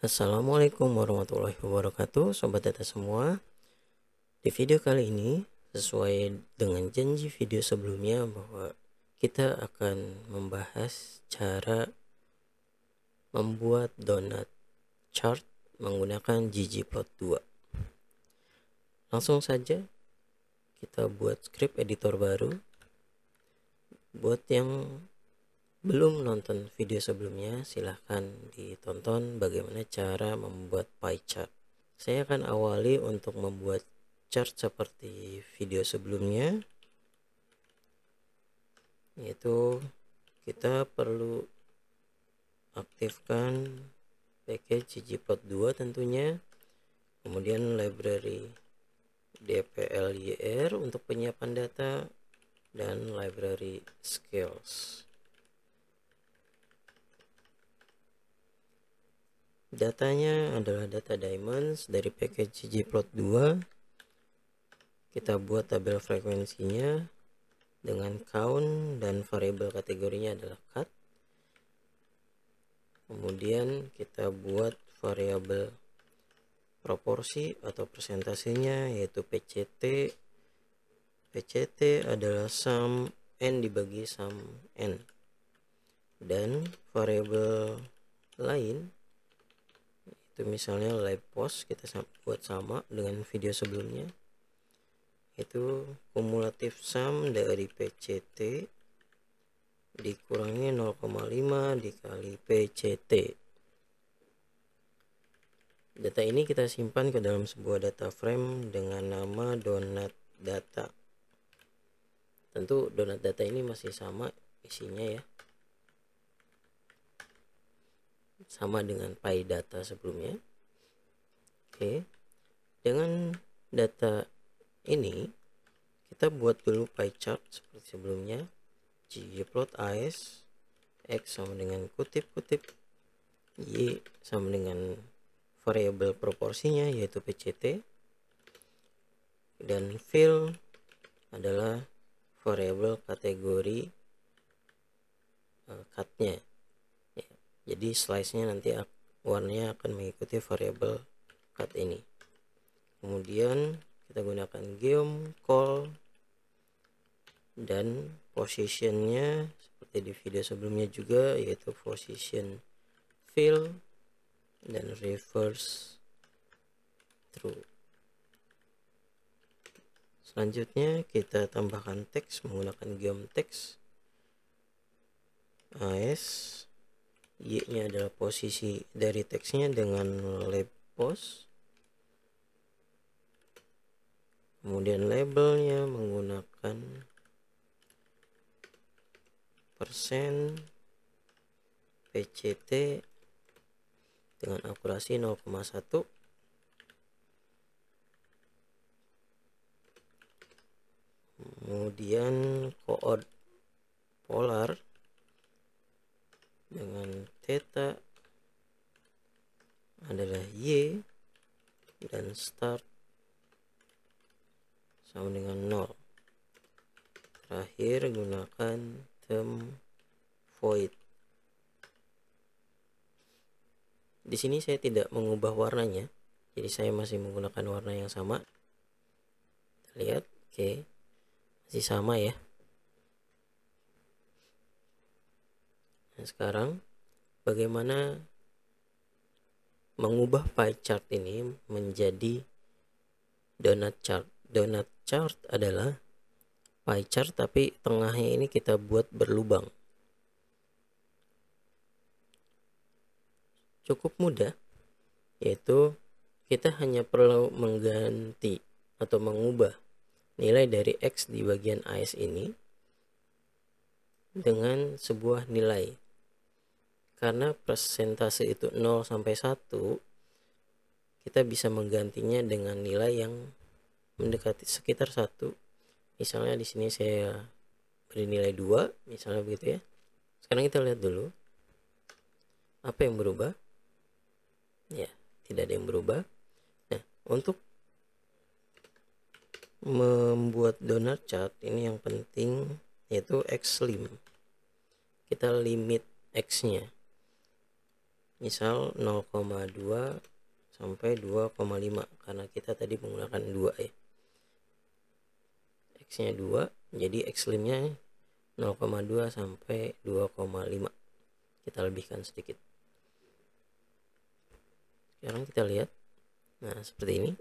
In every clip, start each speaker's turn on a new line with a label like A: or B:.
A: Assalamualaikum warahmatullahi wabarakatuh Sobat Data semua Di video kali ini Sesuai dengan janji video sebelumnya Bahwa kita akan membahas cara Membuat Donut chart Menggunakan ggplot2 Langsung saja Kita buat script editor baru Buat yang belum nonton video sebelumnya, silahkan ditonton bagaimana cara membuat pie chart. Saya akan awali untuk membuat chart seperti video sebelumnya. Yaitu kita perlu aktifkan package ggplot2 tentunya. Kemudian library dplyr untuk penyiapan data dan library skills datanya adalah data diamonds dari package ggplot2 kita buat tabel frekuensinya dengan count dan variable kategorinya adalah cut kemudian kita buat variable proporsi atau presentasinya yaitu PCT PCT adalah sum n dibagi sum n dan variable lain itu misalnya live post kita buat sama dengan video sebelumnya itu kumulatif sum dari PCT dikurangi 0,5 dikali PCT data ini kita simpan ke dalam sebuah data frame dengan nama donat data tentu donat data ini masih sama isinya ya sama dengan pi data sebelumnya oke dengan data ini kita buat dulu pie chart seperti sebelumnya gplot as x sama dengan kutip-kutip y sama dengan variabel proporsinya yaitu pct dan fill adalah variabel kategori uh, cutnya jadi slice nya nanti warnanya akan mengikuti variable cut ini kemudian kita gunakan game call dan positionnya seperti di video sebelumnya juga yaitu position fill dan reverse true selanjutnya kita tambahkan teks menggunakan game teks as Y nya adalah posisi dari teksnya dengan lab post kemudian labelnya menggunakan persen PCT dengan akurasi 0,1 kemudian koord polar eta adalah Y dan start sama dengan 0 terakhir gunakan term void di sini saya tidak mengubah warnanya jadi saya masih menggunakan warna yang sama Kita lihat oke masih sama ya nah, sekarang bagaimana mengubah pie chart ini menjadi donut chart. Donut chart adalah pie chart tapi tengahnya ini kita buat berlubang. Cukup mudah yaitu kita hanya perlu mengganti atau mengubah nilai dari X di bagian AS ini dengan sebuah nilai karena persentase itu 0 sampai 1 kita bisa menggantinya dengan nilai yang mendekati sekitar 1 misalnya di sini saya beri nilai 2 misalnya begitu ya sekarang kita lihat dulu apa yang berubah ya tidak ada yang berubah nah untuk membuat donor chart ini yang penting yaitu x lim kita limit x nya misal 0,2 sampai 2,5 karena kita tadi menggunakan 2 ya x nya 2 jadi x limnya 0,2 sampai 2,5 kita lebihkan sedikit sekarang kita lihat nah seperti ini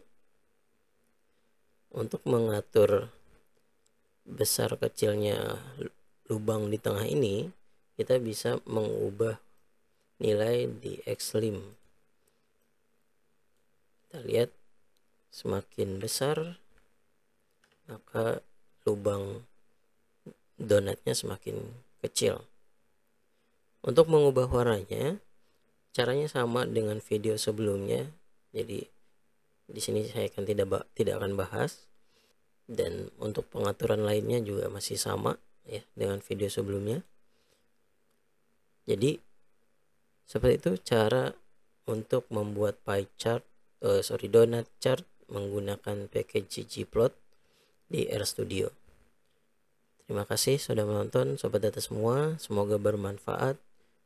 A: untuk mengatur besar kecilnya lubang di tengah ini kita bisa mengubah nilai di x xlim kita lihat semakin besar maka lubang donatnya semakin kecil untuk mengubah warnanya caranya sama dengan video sebelumnya jadi di sini saya akan tidak tidak akan bahas dan untuk pengaturan lainnya juga masih sama ya dengan video sebelumnya jadi seperti itu cara untuk membuat pie chart, uh, sorry donut chart menggunakan package ggplot di RStudio. Terima kasih sudah menonton sobat data semua, semoga bermanfaat.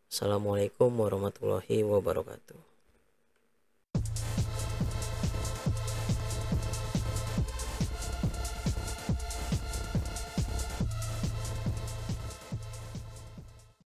A: Assalamualaikum warahmatullahi wabarakatuh.